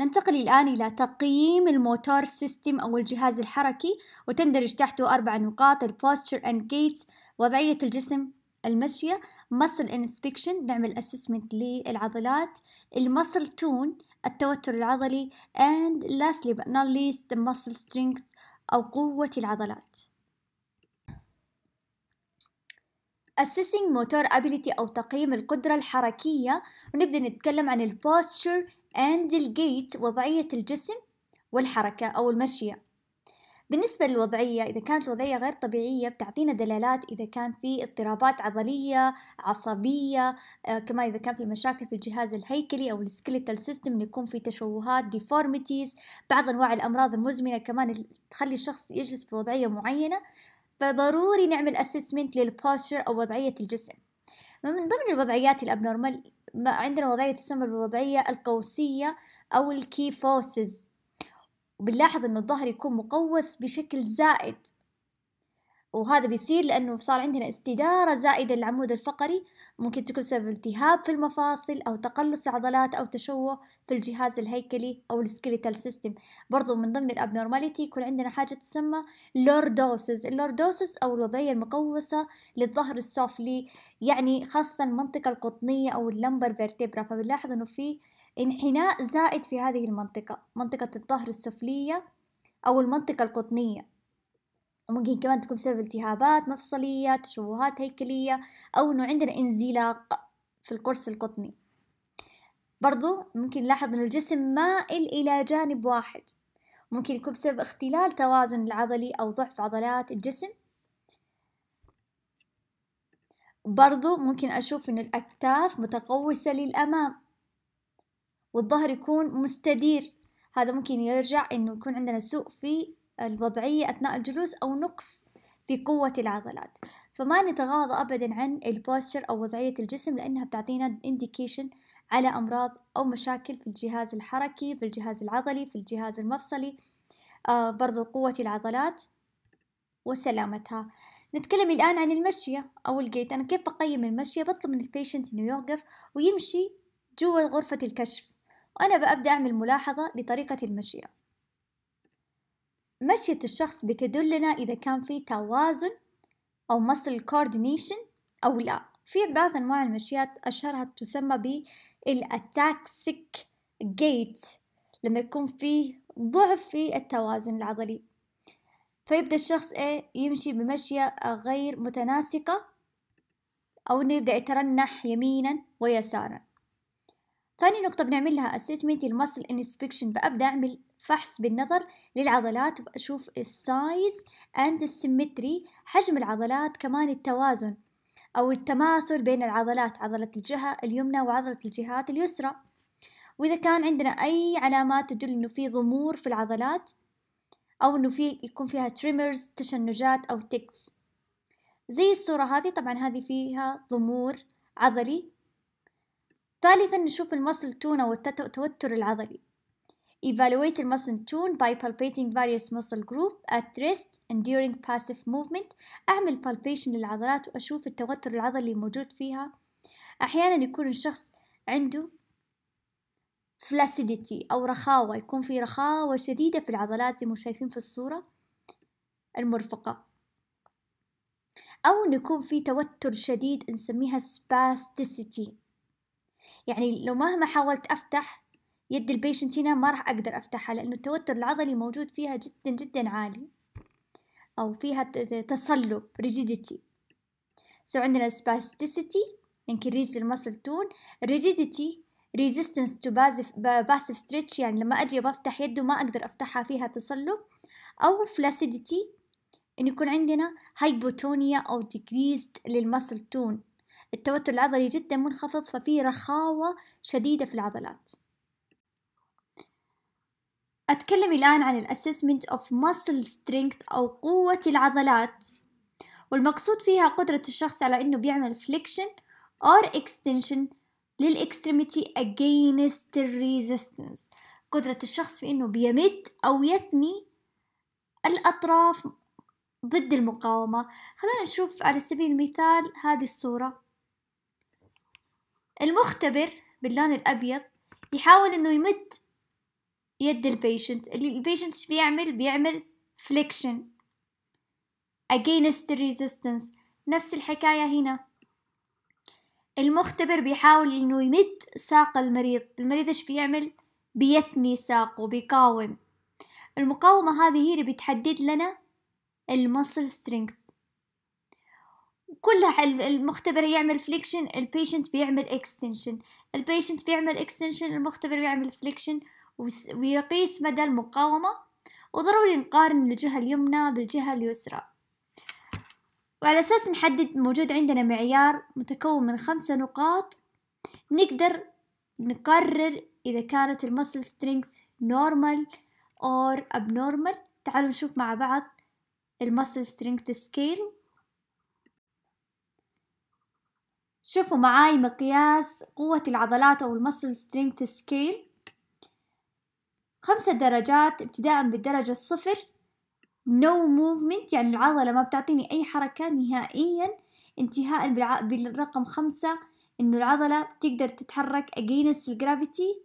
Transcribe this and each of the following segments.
ننتقل الآن إلى تقييم الموتور سيستم أو الجهاز الحركي وتندرج تحته أربع نقاط البوستشر أند جيت وضعية الجسم المشية muscle inspection نعمل assessment للعضلات المصل تون التوتر العضلي and lastly but not least the muscle strength أو قوة العضلات Assessing motor ability أو تقييم القدرة الحركية ونبدأ نتكلم عن posture and gait وضعية الجسم والحركة أو المشية بالنسبة للوضعية إذا كانت الوضعية غير طبيعية بتعطينا دلالات إذا كان في اضطرابات عضلية عصبية آه كما إذا كان في مشاكل في الجهاز الهيكلي أو السكيليتال سيستم يكون في تشوهات ديفورميتيز بعض أنواع الأمراض المزمنة كمان تخلي الشخص يجلس في وضعية معينة فضروري نعمل اسسمنت للبوستشر أو وضعية الجسم من ضمن الوضعيات الأبنورمال ما عندنا وضعية تسمى بالوضعية القوسية أو الكيفوسز وبنلاحظ إنه الظهر يكون مقوس بشكل زائد وهذا بيصير لأنه صار عندنا استدارة زائدة للعمود الفقري ممكن تكون سبب التهاب في المفاصل أو تقلص عضلات أو تشوه في الجهاز الهيكلي أو السكيليتال سيستم برضو من ضمن الأبنورماليتي يكون عندنا حاجة تسمى لوردوسز اللوردوسز أو الوضعية المقوسة للظهر السفلي يعني خاصة المنطقة القطنية أو اللمبر فيرتبرا فبنلاحظ أنه في انحناء زائد في هذه المنطقة منطقة الظهر السفلية أو المنطقة القطنية وممكن كمان تكون بسبب التهابات مفصلية تشوهات هيكلية أو إنه عندنا انزلاق في القرص القطني برضو ممكن نلاحظ إنه الجسم مائل إلى جانب واحد ممكن يكون بسبب اختلال توازن العضلي أو ضعف عضلات الجسم برضو ممكن أشوف إن الأكتاف متقوسة للأمام والظهر يكون مستدير هذا ممكن يرجع إنه يكون عندنا سوء في الوضعية أثناء الجلوس أو نقص في قوة العضلات فما نتغاضى أبدا عن البوستشر أو وضعية الجسم لأنها بتعطينا إنديكيشن على أمراض أو مشاكل في الجهاز الحركي في الجهاز العضلي في الجهاز المفصلي آه برضو قوة العضلات وسلامتها نتكلم الآن عن المشية أو الجيت أنا كيف بقيم المشية بطلب من البيشنت إنه يوقف ويمشي جوا غرفة الكشف وأنا بأبدأ أعمل ملاحظة لطريقة المشية مشية الشخص بتدلنا إذا كان في توازن أو muscle coordination أو لا في بعض أنواع المشيات أشهرها تسمى بالأتاكسيك جيت لما يكون فيه ضعف في التوازن العضلي فيبدأ الشخص إيه يمشي بمشية غير متناسقة أو إنه يبدأ يترنح يمينا ويسارا ثاني نقطة بنعمل لها assessment المسل inspection بأبدأ أعمل فحص بالنظر للعضلات وأشوف السايز and السيمتري حجم العضلات كمان التوازن أو التماثل بين العضلات عضلة الجهة اليمنى وعضلة الجهات اليسرى وإذا كان عندنا أي علامات تدل إنه في ضمور في العضلات أو إنه في يكون فيها تريمرز تشنجات أو تكس زي الصورة هذه طبعا هذه فيها ضمور عضلي ثالثا نشوف المسل تون أو التوتر العضلي Evaluate the muscle tone by palpating various muscle group at rest and during passive movement أعمل palpation للعضلات وأشوف التوتر العضلي الموجود فيها أحيانا يكون الشخص عنده flaccidity أو رخاوة يكون في رخاوة شديدة في العضلات زي ما شايفين في الصورة المرفقة أو نكون في توتر شديد نسميها spasticity يعني لو مهما حاولت أفتح يد البيشنت هنا ما راح أقدر أفتحها لأنه التوتر العضلي موجود فيها جدا جدا عالي أو فيها تصلب rigidity سو so عندنا spasticity increase muscle تون rigidity resistance to passive, stretch يعني لما أجي بفتح يده ما أقدر أفتحها فيها تصلب أو flaccidity إن يكون عندنا هايبوتونيا أو decreased للمسل تون التوتر العضلي جدا منخفض ففي رخاوة شديدة في العضلات أتكلم الآن عن الأسسمنت أوف muscle strength أو قوة العضلات والمقصود فيها قدرة الشخص على أنه بيعمل flexion or extension للإكستريميتي against resistance قدرة الشخص في أنه بيمد أو يثني الأطراف ضد المقاومة خلونا نشوف على سبيل المثال هذه الصورة المختبر باللون الأبيض يحاول إنه يمد يد البيشنت اللي البيشنت ايش بيعمل بيعمل فليكشن against resistance نفس الحكاية هنا المختبر بيحاول إنه يمد ساق المريض المريض ايش بيعمل بيثني ساقه بيقاوم المقاومة هذه هي اللي بتحدد لنا المسل سترينث كلها المختبر يعمل فليكشن البيشنت بيعمل اكستنشن البيشنت بيعمل اكستنشن المختبر بيعمل فليكشن ويقيس مدى المقاومة وضروري نقارن الجهة اليمنى بالجهة اليسرى وعلى أساس نحدد موجود عندنا معيار متكون من خمسة نقاط نقدر نقرر إذا كانت المسل سترينث نورمال أور أبنورمال تعالوا نشوف مع بعض المسل سترينث سكيل شوفوا معاي مقياس قوة العضلات أو المسل سترينث سكيل خمسة درجات ابتداء بالدرجة الصفر no موفمنت يعني العضلة ما بتعطيني أي حركة نهائيا انتهاء بالرقم خمسة إنه العضلة بتقدر تتحرك against الجرافيتي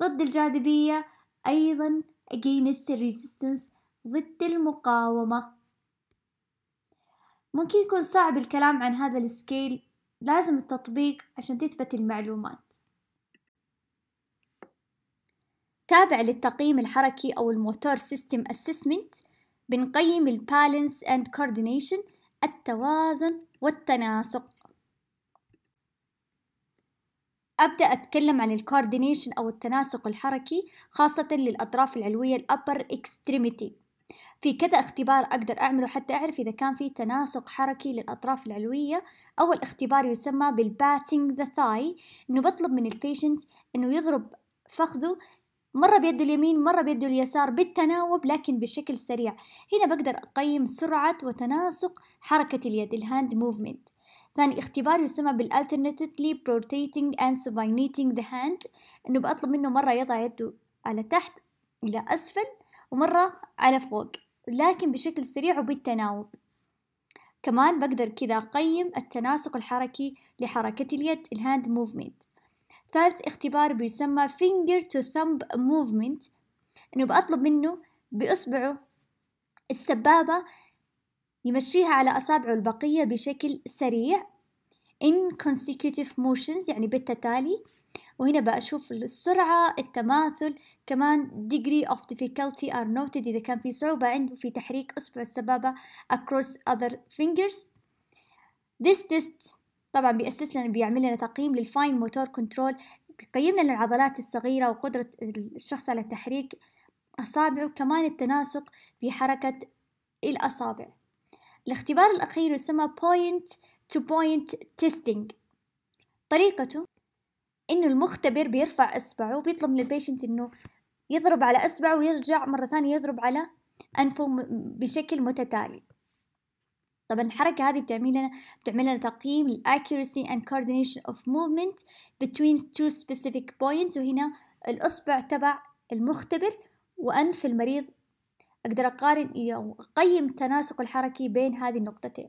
ضد الجاذبية أيضا against الريزيستنس ضد المقاومة ممكن يكون صعب الكلام عن هذا السكيل لازم التطبيق عشان تثبت المعلومات تابع للتقييم الحركي أو الموتور سيستم أسسمنت بنقيم البالانس أند كوردينيشن التوازن والتناسق أبدأ أتكلم عن الكوردينيشن أو التناسق الحركي خاصة للأطراف العلوية الأبر إكستريميتي في كذا اختبار أقدر أعمله حتى أعرف إذا كان في تناسق حركي للأطراف العلوية أول اختبار يسمى بالباتنج ذا ثاي إنه بطلب من البيشنت إنه يضرب فخذه مرة بيده اليمين مرة بيده اليسار بالتناوب لكن بشكل سريع هنا بقدر أقيم سرعة وتناسق حركة اليد الهاند موفمنت ثاني اختبار يسمى بالالترناتيفلي بروتيتنج اند سوبينيتنج ذا هاند انه بطلب منه مرة يضع يده على تحت إلى أسفل ومرة على فوق لكن بشكل سريع وبالتناوب كمان بقدر كذا أقيم التناسق الحركي لحركة اليد الهاند موفمنت ثالث اختبار بيسمى finger to thumb movement انه بطلب منه باصبعه السبابة يمشيها على اصابعه البقية بشكل سريع in consecutive motions يعني بالتتالي وهنا بقى أشوف السرعة التماثل كمان degree of difficulty are noted إذا كان في صعوبة عنده في تحريك إصبع السبابة across other fingers this test طبعا بيأسس لنا بيعمل لنا تقييم للفاين موتور كنترول بيقيم لنا العضلات الصغيرة وقدرة الشخص على تحريك أصابعه كمان التناسق في حركة الأصابع الاختبار الأخير يسمى point to point testing طريقته انه المختبر بيرفع اصبعه وبيطلب من البيشنت انه يضرب على اصبعه ويرجع مره ثانيه يضرب على انفه بشكل متتالي طبعا الحركة هذه بتعمل لنا بتعمل لنا تقييم ال accuracy and coordination of movement between two specific points وهنا الأصبع تبع المختبر وأنف المريض أقدر أقارن أو أقيم التناسق الحركي بين هذه النقطتين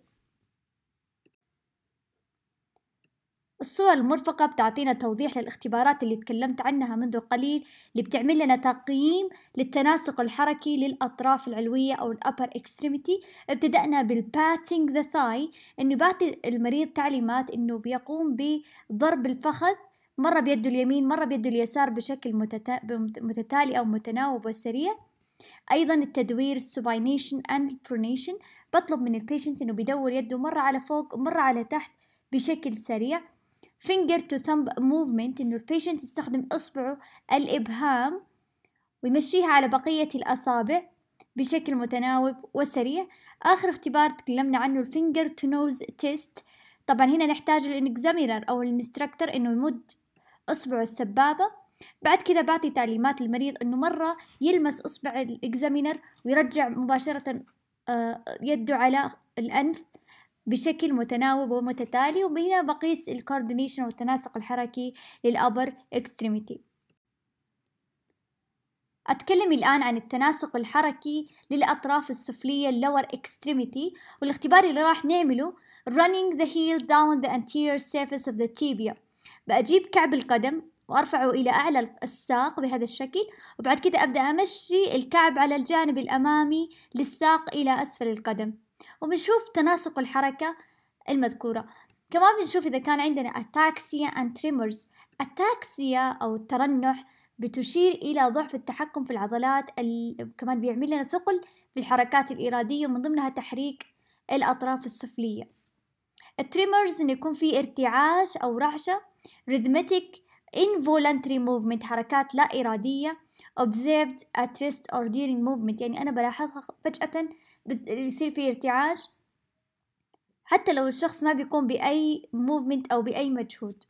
الصور المرفقة بتعطينا توضيح للاختبارات اللي تكلمت عنها منذ قليل اللي بتعمل لنا تقييم للتناسق الحركي للأطراف العلوية أو الأبر إكستريميتي ابتدأنا بالباتينج ذا ثاي إنه بعطي المريض تعليمات إنه بيقوم بضرب الفخذ مرة بيده اليمين مرة بيده اليسار بشكل متتالي أو متناوب وسريع أيضا التدوير السوباينيشن أند البرونيشن بطلب من البيشنت إنه بيدور يده مرة على فوق ومرة على تحت بشكل سريع finger to thumb movement إنه البيشنت يستخدم إصبعه الإبهام ويمشيها على بقية الأصابع بشكل متناوب وسريع آخر اختبار تكلمنا عنه الفينجر تو نوز تيست طبعا هنا نحتاج الانكزامينر أو الانستراكتور إنه يمد إصبعه السبابة بعد كذا بعطي تعليمات للمريض إنه مرة يلمس إصبع الإكزامينر ويرجع مباشرة آه، يده على الأنف بشكل متناوب ومتتالي وبهنا بقيس الكوردينيشن والتناسق الحركي للأبر إكستريميتي أتكلم الآن عن التناسق الحركي للأطراف السفلية اللور إكستريميتي والاختبار اللي راح نعمله running the heel down the anterior surface of the tibia بأجيب كعب القدم وأرفعه إلى أعلى الساق بهذا الشكل وبعد كده أبدأ أمشي الكعب على الجانب الأمامي للساق إلى أسفل القدم وبنشوف تناسق الحركة المذكورة كمان بنشوف إذا كان عندنا أتاكسيا and tremors أتاكسيا أو الترنح بتشير إلى ضعف التحكم في العضلات ال... كمان بيعمل لنا ثقل في الحركات الإرادية ومن ضمنها تحريك الأطراف السفلية التريمرز إنه يكون في ارتعاش أو رعشة rhythmic involuntary movement حركات لا إرادية observed at rest or during movement يعني أنا بلاحظها فجأة بيصير في ارتعاش حتى لو الشخص ما بيقوم بأي movement أو بأي مجهود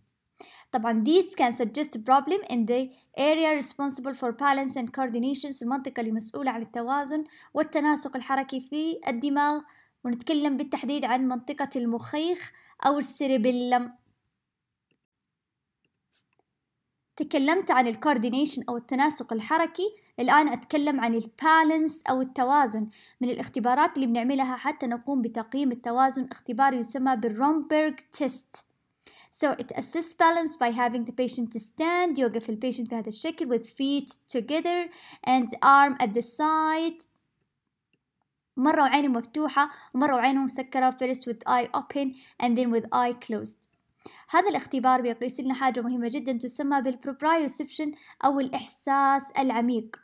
طبعا this can suggest problem in the area responsible for balance and coordination في المنطقة اللي مسؤولة عن التوازن والتناسق الحركي في الدماغ ونتكلم بالتحديد عن منطقة المخيخ أو السيربيلم تكلمت عن الكوردينيشن أو التناسق الحركي الآن أتكلم عن البالانس أو التوازن من الاختبارات اللي بنعملها حتى نقوم بتقييم التوازن اختبار يسمى بالرومبرغ تيست So it assists balance by having the patient to stand يوقف patient بهذا الشكل with feet together and arm at the side مرة وعينه مفتوحة ومرة وعينه مسكرة first with eye open and then with eye closed هذا الاختبار بيقيس لنا حاجة مهمة جدا تسمى بالبروبرايوسبشن أو الإحساس العميق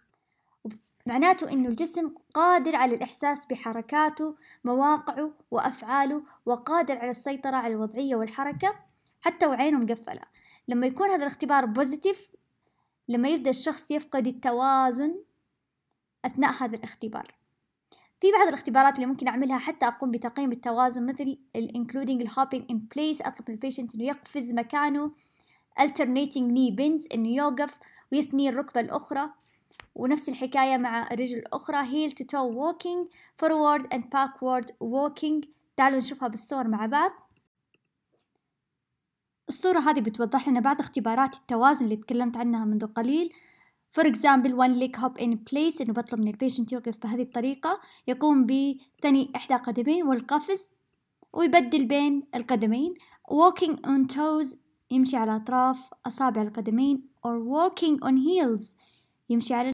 معناته أنه الجسم قادر على الإحساس بحركاته مواقعه وأفعاله وقادر على السيطرة على الوضعية والحركة حتى وعينه مقفلة لما يكون هذا الاختبار بوزيتيف لما يبدأ الشخص يفقد التوازن أثناء هذا الاختبار في بعض الاختبارات اللي ممكن أعملها حتى أقوم بتقييم التوازن مثل الـ including the hopping in place أطلب البيشنت إنه يقفز مكانه alternating knee bends إنه يوقف ويثني الركبة الأخرى ونفس الحكاية مع الرجل الأخرى heel to toe walking forward and backward walking تعالوا نشوفها بالصور مع بعض الصورة هذه بتوضح لنا بعض اختبارات التوازن اللي تكلمت عنها منذ قليل For example, one leg hop in place انه بطلب من البيشنت يوقف بهذه الطريقة يقوم بثني احدى قدميه والقفز ويبدل بين القدمين walking on toes يمشي على أطراف أصابع القدمين or walking on heels يمشي على